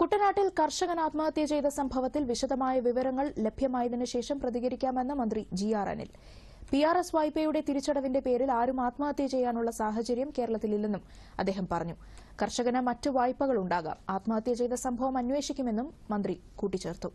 കുട്ടനാട്ടിൽ കർഷകൻ ആത്മഹത്യ ചെയ്ത സംഭവത്തിൽ വിശദമായ വിവരങ്ങൾ ലഭ്യമായതിനു ശേഷം പ്രതികരിക്കാമെന്ന് മന്ത്രി G R Anil P R S വായ്പയുടെ തിരിച്ചടവിന്റെ പേരിൽ ആരും ആത്മഹത്യ ചെയ്യാനുള്ള സാഹചര്യം കേരളത്തിലില്ലെന്നും അദ്ദേഹം പറഞ്ഞു കർഷകന് മറ്റു വായ്പകളുണ്ടാകാം ആത്മഹത്യ ചെയ്ത സംഭവം അന്വേഷിക്കുമെന്നും മന്ത്രി കൂട്ടിച്ചേർത്തു